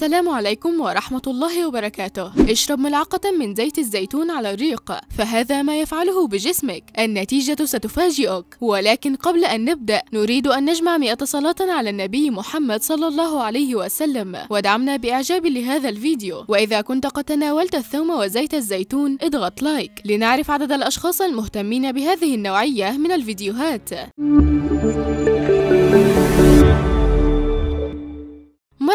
السلام عليكم ورحمة الله وبركاته اشرب ملعقة من زيت الزيتون على الريق فهذا ما يفعله بجسمك النتيجة ستفاجئك ولكن قبل أن نبدأ نريد أن نجمع 100 صلاة على النبي محمد صلى الله عليه وسلم ودعمنا بإعجاب لهذا الفيديو وإذا كنت قد تناولت الثوم وزيت الزيتون اضغط لايك لنعرف عدد الأشخاص المهتمين بهذه النوعية من الفيديوهات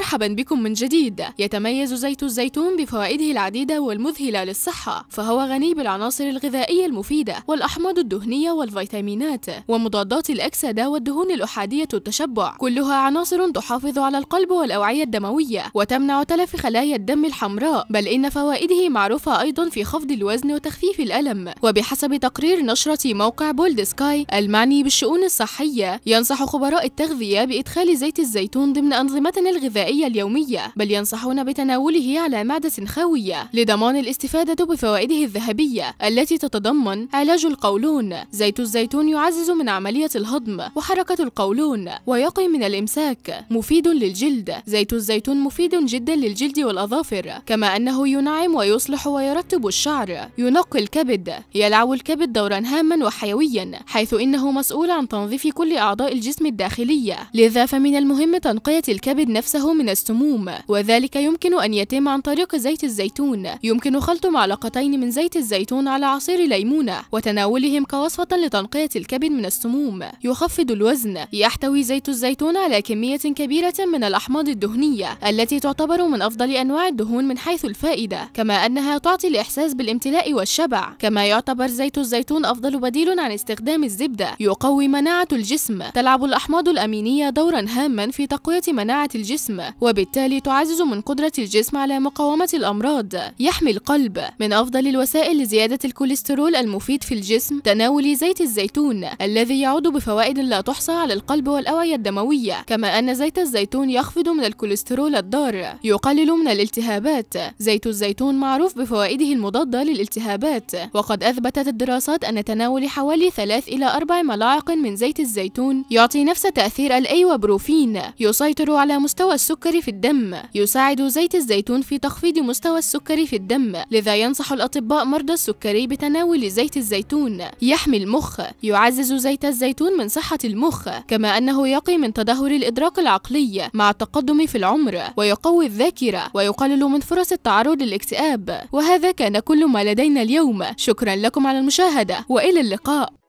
مرحبا بكم من جديد يتميز زيت الزيتون بفوائده العديدة والمذهلة للصحة فهو غني بالعناصر الغذائية المفيدة والأحماض الدهنية والفيتامينات ومضادات الأكسدة والدهون الأحادية التشبع كلها عناصر تحافظ على القلب والأوعية الدموية وتمنع تلف خلايا الدم الحمراء بل إن فوائده معروفة أيضا في خفض الوزن وتخفيف الألم وبحسب تقرير نشرة موقع بولد سكاي المعني بالشؤون الصحية ينصح خبراء التغذية بإدخال زيت الزيتون ضمن أنظمتنا الغذائية الغذائية اليومية بل ينصحون بتناوله على معدة خاوية لضمان الاستفادة بفوائده الذهبية التي تتضمن علاج القولون زيت الزيتون يعزز من عملية الهضم وحركة القولون ويقي من الإمساك مفيد للجلد زيت الزيتون مفيد جدا للجلد والأظافر كما أنه ينعم ويصلح ويرطب الشعر ينقي الكبد يلعب الكبد دورا هاما وحيويا حيث إنه مسؤول عن تنظيف كل أعضاء الجسم الداخلية لذا فمن المهم تنقية الكبد نفسه من من السموم وذلك يمكن أن يتم عن طريق زيت الزيتون يمكن خلط معلقتين من زيت الزيتون على عصير ليمونة وتناولهم كوصفة لتنقية الكبد من السموم يخفض الوزن يحتوي زيت الزيتون على كمية كبيرة من الأحماض الدهنية التي تعتبر من أفضل أنواع الدهون من حيث الفائدة كما أنها تعطي الإحساس بالامتلاء والشبع كما يعتبر زيت الزيتون أفضل بديل عن استخدام الزبدة يقوي مناعة الجسم تلعب الأحماض الأمينية دورا هاما في تقوية مناعة الجسم وبالتالي تعزز من قدرة الجسم على مقاومة الأمراض يحمي القلب من أفضل الوسائل لزيادة الكوليسترول المفيد في الجسم تناول زيت الزيتون الذي يعود بفوائد لا تحصى على القلب والأوعية الدموية كما أن زيت الزيتون يخفض من الكوليسترول الضار يقلل من الالتهابات زيت الزيتون معروف بفوائده المضادة للالتهابات وقد أثبتت الدراسات أن تناول حوالي 3 إلى 4 ملاعق من زيت الزيتون يعطي نفس تأثير الأي وبروفين يسيطر على مستوى السكر السكر في الدم يساعد زيت الزيتون في تخفيض مستوى السكر في الدم لذا ينصح الأطباء مرضى السكري بتناول زيت الزيتون يحمي المخ يعزز زيت الزيتون من صحة المخ كما أنه يقي من تدهور الإدراك العقلي مع التقدم في العمر ويقوي الذاكرة ويقلل من فرص التعرض للاكتئاب وهذا كان كل ما لدينا اليوم شكرا لكم على المشاهدة وإلى اللقاء